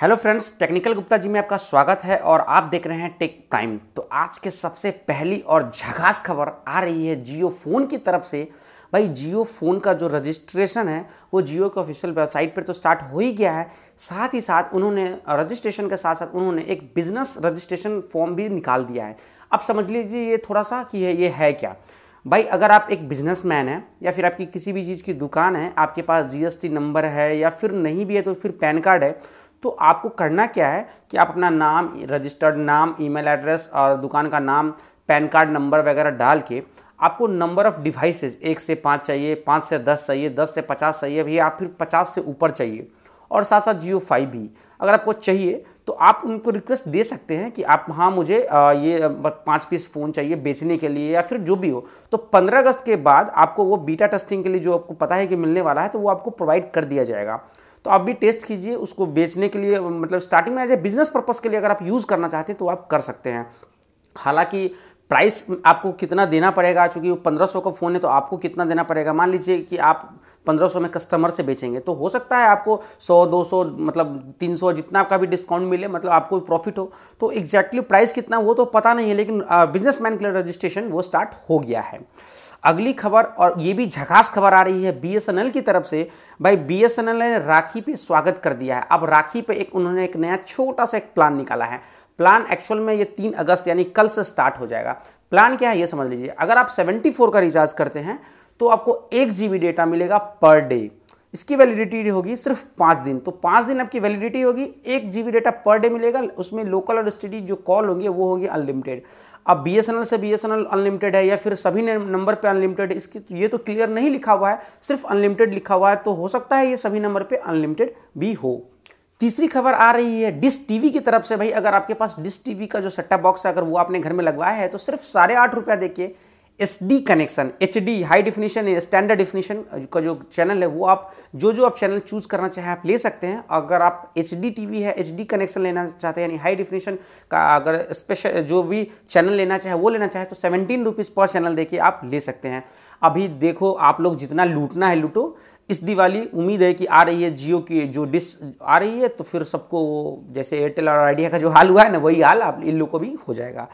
hello friends technical Gupta ji में आपका स्वागत है और आप देख रहे हैं टेक प्राइम तो आज के सबसे पहली और झकास खबर आ रही है जियो फ़ोन की तरफ से भाई जियो फ़ोन का जो रजिस्ट्रेशन है वो जियो के ऑफिशियल वेबसाइट पर तो स्टार्ट हो ही गया है साथ ही साथ उन्होंने रजिस्ट्रेशन के साथ साथ उन्होंने एक बिज़नेस रजिस्ट्रेशन फॉर्म भी निकाल दिया है अब समझ लीजिए ये थोड़ा सा कि है ये है क्या भाई अगर आप एक बिजनेसमैन हैं या फिर आपकी किसी भी चीज़ की दुकान है आपके पास जीएसटी नंबर है या फिर नहीं भी है तो फिर पैन कार्ड है तो आपको करना क्या है कि आप अपना नाम रजिस्टर्ड नाम ईमेल एड्रेस और दुकान का नाम पैन कार्ड नंबर वगैरह डाल के आपको नंबर ऑफ़ डिवाइसेस एक से पाँच चाहिए पाँच से दस चाहिए दस से पचास चाहिए भैया आप फिर पचास से ऊपर चाहिए और साथ साथ जियो फाइव भी अगर आपको चाहिए तो आप उनको रिक्वेस्ट दे सकते हैं कि आप हाँ मुझे ये पाँच पीस फ़ोन चाहिए बेचने के लिए या फिर जो भी हो तो पंद्रह अगस्त के बाद आपको वो बीटा टेस्टिंग के लिए जो आपको पता है कि मिलने वाला है तो वो आपको प्रोवाइड कर दिया जाएगा तो आप भी टेस्ट कीजिए उसको बेचने के लिए मतलब स्टार्टिंग में एज ए बिजनेस पर्पज़ के लिए अगर आप यूज़ करना चाहते हैं तो आप कर सकते हैं हालांकि प्राइस आपको कितना देना पड़ेगा चूँकि वो पंद्रह सौ का फ़ोन है तो आपको कितना देना पड़ेगा मान लीजिए कि आप पंद्रह सौ में कस्टमर से बेचेंगे तो हो सकता है आपको सौ दो सौ मतलब तीन सौ जितना आपका भी डिस्काउंट मिले मतलब आपको प्रॉफिट हो तो एग्जैक्टली प्राइस कितना वो तो पता नहीं है लेकिन बिजनेसमैन के लिए रजिस्ट्रेशन वो स्टार्ट हो गया है अगली खबर और ये भी झकास खबर आ रही है बीएसएनएल की तरफ से भाई बीएसएनएल ने राखी पे स्वागत कर दिया है अब राखी पे एक उन्होंने एक नया छोटा सा एक प्लान निकाला है प्लान एक्चुअल में ये तीन अगस्त यानी कल से स्टार्ट हो जाएगा प्लान क्या है ये समझ लीजिए अगर आप 74 का रिचार्ज करते हैं तो आपको एक जी डेटा मिलेगा पर डे इसकी वैलिडिटी होगी सिर्फ पाँच दिन तो पाँच दिन आपकी वैलिडिटी होगी एक जी डेटा पर डे मिलेगा उसमें लोकल और स्टडी जो कॉल होंगे वो होगी अनलिमिटेड अब बी से बी अनलिमिटेड है या फिर सभी नंबर पे अनलिमिटेड इसकी तो ये तो क्लियर नहीं लिखा हुआ है सिर्फ अनलिमिटेड लिखा हुआ है तो हो सकता है ये सभी नंबर पे अनलिमिटेड भी हो तीसरी खबर आ रही है डिश टीवी की तरफ से भाई अगर आपके पास डिश टीवी का जो सेटअप बॉक्स है अगर वो आपने घर में लगवाया है तो सिर्फ साढ़े आठ रुपया देके S D connection H D high definition standard definition का जो चैनल है वो आप जो जो आप चैनल चूज़ करना चाहें आप ले सकते हैं अगर आप एच डी टी वी है एच डी कनेक्शन लेना चाहते हैं यानी हाई डिफिनीशन का अगर स्पेशल जो भी चैनल लेना चाहे वो लेना चाहे तो सेवेंटीन रुपीज़ पर चैनल देखिए आप ले सकते हैं अभी देखो आप लोग जितना लूटना है लूटो इस दिवाली उम्मीद है कि आ रही है जियो की जो डिस आ रही है तो फिर सबको जैसे एयरटेल और आइडिया का जो हाल हुआ है ना वही हाल आप इन लोग को भी हो जाएगा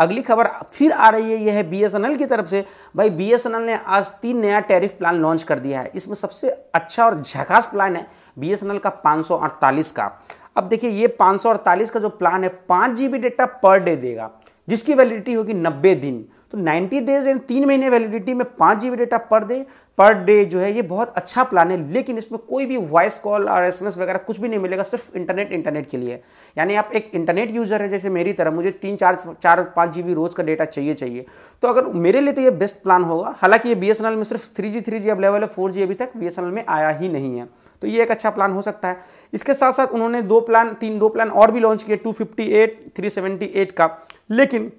अगली खबर फिर आ रही है यह है बी की तरफ से भाई बी ने आज तीन नया टैरिफ प्लान लॉन्च कर दिया है इसमें सबसे अच्छा और झकास प्लान है बी का पाँच का अब देखिए ये पाँच का जो प्लान है पाँच G data per day they देगा जिसकी वैलिडिटी होगी नब्बे दिन तो 90 डेज एंड तीन महीने वैलिडिटी में पाँच G data per day per day जो है ये बहुत अच्छा प्लान है लेकिन इसमें कोई भी वॉइस कॉल और एस वगैरह कुछ भी नहीं मिलेगा सिर्फ इंटरनेट इंटरनेट के लिए यानी आप एक इंटरनेट यूज़र है जैसे मेरी तरह मुझे तीन चार चार पाँच जी रोज़ का डेटा चाहिए चाहिए तो अगर मेरे लिए तो ये बेस्ट प्लान होगा हालांकि ये बी में सिर्फ three G three G level है फोर जी अभी तक बी में आया ही नहीं है तो ये एक अच्छा प्लान हो सकता है इसके साथ साथ उन्होंने दो प्लान तीन दो प्लान और भी लॉन्च किए two fifty eight three seventy eight का लेकिन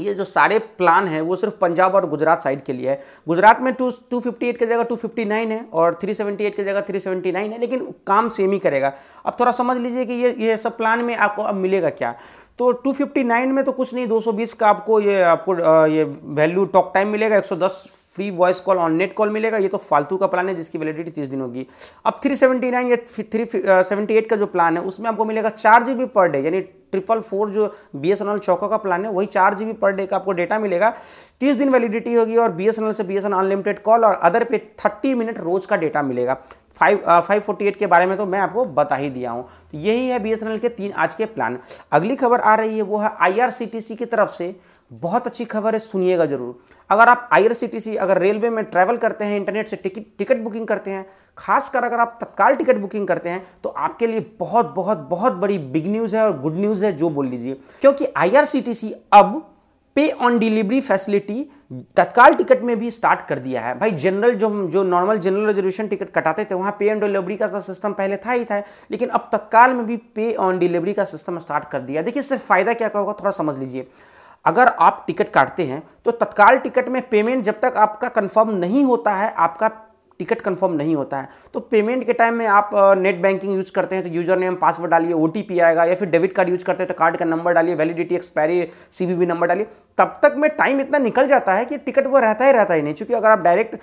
ये जो सारे प्लान है वो सिर्फ पंजाब और गुजरात साइड के लिए है गुजरात में टू टू फिफ्टी एट की जगह टू फिफ्टी नाइन है और थ्री सेवेंटी एट की जगह थ्री सेवेंटी नाइन है लेकिन काम सेम ही करेगा अब थोड़ा समझ लीजिए कि ये ये सब प्लान में आपको अब मिलेगा क्या तो 259 में तो कुछ नहीं 220 का आपको ये आपको ये वैल्यू टॉक टाइम मिलेगा 110 free voice call on net call मिलेगा ये तो फालतू का प्लान है जिसकी वैलिडिटी तीस दिन होगी अब 379 या 378 का जो प्लान है उसमें आपको मिलेगा चार जी पर डे यानी ट्रिपल फोर जो बी एस एन एल चौकों का प्लान है वही चार जी पर डे का आपको डेटा मिलेगा तीस दिन वैलिडिटी होगी और बी एस एन एल से बी एस अनलिमिटेड कॉल और अदर पे थर्टी मिनट रोज का डेटा मिलेगा फाइव फाइव फोर्टी एट के बारे में तो मैं आपको बता ही दिया हूँ तो यही है बी एस एन एल के तीन आज के प्लान अगली खबर आ रही है वो है I R C C T की तरफ से बहुत अच्छी खबर है सुनिएगा जरूर अगर आप आई अगर रेलवे में ट्रैवल करते हैं इंटरनेट से टिकट टिकट बुकिंग करते हैं खासकर अगर आप तत्काल टिकट बुकिंग करते हैं तो आपके लिए बहुत बहुत बहुत बड़ी बिग न्यूज़ है और गुड न्यूज़ है जो बोल लीजिए क्योंकि आई अब pay on delivery facility Tatkal ticket में भी स्टार्ट कर दिया है भाई जनरल जो जो नॉर्मल जनरल रिजर्वेशन टिकट कटाते थे वहाँ पे ऑन डिलीवरी का सिस्टम तो पहले था ही था लेकिन अब तत्काल में भी पे ऑन डिलीवरी का सिस्टम स्टार्ट कर दिया देखिए इससे फायदा क्या होगा थोड़ा समझ लीजिए अगर आप टिकट काटते हैं तो तत्काल टिकट में पेमेंट जब तक आपका कंफर्म नहीं होता है आपका टिकट कंफर्म नहीं होता है तो पेमेंट के टाइम में आप नेट बैंकिंग यूज करते हैं तो यूजर नेम पासवर्ड डालिए ओ आएगा या फिर डेबिट कार्ड यूज करते हैं तो कार्ड का नंबर डालिए वैलिडिटी एक्सपायरी सी नंबर डालिए तब तक में टाइम इतना निकल जाता है कि टिकट वो रहता ही रहता ही नहीं चूंकि अगर आप डायरेक्ट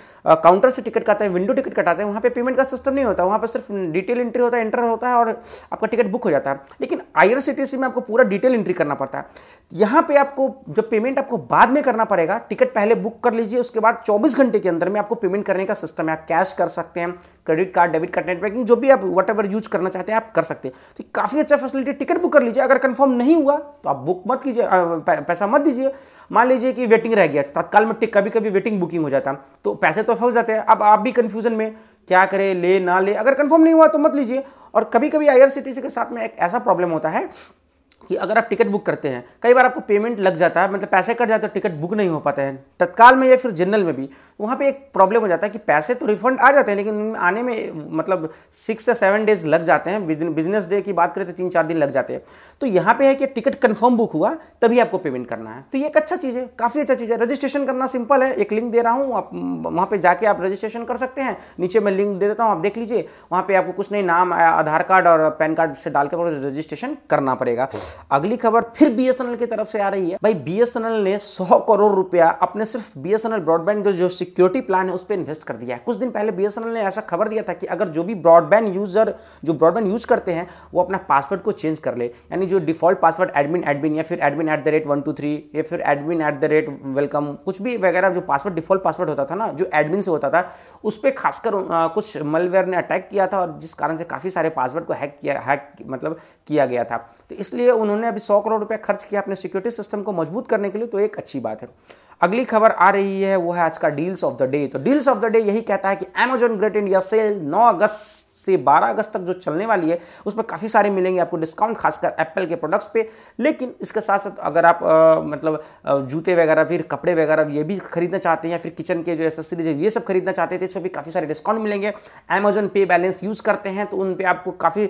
काउंटर से टिकट करते हैं विंडो टिकट कटाते हैं वहाँ पर पेमेंट का सिस्टम नहीं होता वहाँ पर सिर्फ डिटेल एंट्री होता है एंटर होता है और आपका टिकट बुक हो जाता है लेकिन आई में आपको पूरा डिटेल एंट्री करना पड़ता है यहां पे आपको जब पेमेंट आपको बाद में करना पड़ेगा टिकट पहले बुक कर लीजिए उसके बाद 24 घंटे के अंदर में आपको पेमेंट करने का सिस्टम है आप कैश कर सकते हैं credit card debit card net banking जो भी आप वट एवर यूज करना चाहते हैं आप कर सकते हैं तो काफ़ी अच्छा फैसिलिटी टिकट बुक कर लीजिए अगर कन्फर्म नहीं हुआ तो आप बुक मत कीजिए पैसा मत दीजिए मान लीजिए कि वेटिंग रह गया तत्काल में कभी कभी वेटिंग बुकिंग हो जाता तो पैसे तो फंस जाते हैं अब आप भी कन्फ्यूजन में क्या करें ले ना ले अगर कन्फर्म नहीं हुआ तो मत लीजिए और कभी कभी आई के साथ में एक ऐसा प्रॉब्लम होता है कि अगर आप टिकट बुक करते हैं कई बार आपको पेमेंट लग जाता है मतलब पैसे कट जाते हैं तो टिकट बुक नहीं हो पाते हैं तत्काल में या फिर जनरल में भी वहाँ पे एक प्रॉब्लम हो जाता है कि पैसे तो रिफंड आ जाते हैं लेकिन आने में मतलब सिक्स से सेवन डेज लग जाते हैं बिजनेस डे की बात करें तो तीन चार दिन लग जाते हैं तो यहाँ पर है कि टिकट कन्फर्म बुक हुआ तभी आपको पेमेंट करना है तो ये एक अच्छा चीज़ है काफ़ी अच्छा चीज़ है रजिस्ट्रेशन करना सिंपल है एक लिंक दे रहा हूँ आप वहाँ पर जाके आप रजिस्ट्रेशन कर सकते हैं नीचे मैं लिंक दे देता हूँ आप देख लीजिए वहाँ पर आपको कुछ नहीं नाम आधार कार्ड और पैन कार्ड से डाल के रजिस्ट्रेशन करना पड़ेगा अगली खबर फिर बीएसएनएल की तरफ से आ रही है भाई बीएसएनएल ने सौ करोड़ रुपया अपने सिर्फ बीएसएनएल ब्रॉडबैंड जो जो सिक्योरिटी प्लान है उस पर इन्वेस्ट कर दिया है कुछ दिन पहले बीएसएनएल ने ऐसा खबर दिया था कि अगर जो भी ब्रॉडबैंड यूजर जो ब्रॉडबैंड यूज करते हैं वो अपना पासवर्ड को चेंज कर ले यानी जो डिफॉल्ट पासवर्ड एडमिन एडमिन या फिर admin at the rate one two three या फिर admin at the rate welcome कुछ भी वगैरह जो पासवर्ड डिफॉल्ट पासवर्ड होता था ना जो एडमिन से होता था उस पर खासकर कुछ मलवेयर ने अटैक किया था और जिस कारण से काफ़ी सारे पासवर्ड को हैक किया हैक मतलब किया गया था तो इसलिए उन्होंने अभी सौ करोड़ रुपया खर्च किया अपने सिक्योरिटी सिस्टम को मजबूत करने के लिए तो एक अच्छी बात है अगली खबर आ रही है वो है आज का डील्स ऑफ द डे तो डील्स ऑफ द डे यही कहता है कि अमेजोन ग्रेट इंडिया सेल नौ अगस्त से 12 अगस्त तक जो चलने वाली है उसमें काफ़ी सारे मिलेंगे आपको डिस्काउंट खासकर एप्पल के प्रोडक्ट्स पे लेकिन इसके साथ साथ अगर आप आ, मतलब जूते वगैरह फिर कपड़े वगैरह ये भी खरीदना चाहते हैं या फिर किचन के जो एसेसरीज ये सब खरीदना चाहते थे तो इसमें भी काफ़ी सारे डिस्काउंट मिलेंगे अमेजोन पे बैलेंस यूज़ करते हैं तो उन पर आपको काफ़ी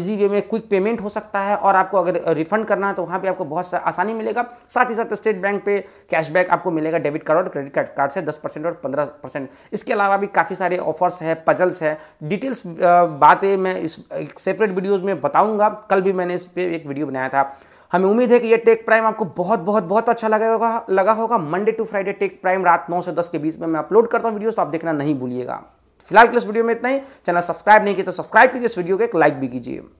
ईजी वे में क्विक पेमेंट हो सकता है और आपको अगर रिफंड करना है तो वहाँ पर आपको बहुत आसानी मिलेगा साथ ही साथ स्टेट बैंक पे कैशबैक आपको मिलेगा डेबिट कार्ड और क्रेडिट कार्ड कार्ड से दस परसेंट और पंद्रह परसेंट इसके अलावा भी काफ़ी सारे ऑफर्स है पजल्स है डिटेल्स बातें मैं इस सेपरेट वीडियोस में बताऊंगा कल भी मैंने इस पर एक वीडियो बनाया था हमें उम्मीद है कि ये टेक प्राइम आपको बहुत बहुत बहुत अच्छा लगा होगा लगा होगा Monday to Friday take Prime रात नौ से दस के बीच में मैं अपलोड करता हूँ वीडियो तो आप देखना नहीं भूलिएगा फिलहाल के इस वीडियो में इतना ही चैनल सब्सक्राइब नहीं किया तो सब्सक्राइब कीजिए इस वीडियो को एक लाइक भी कीजिए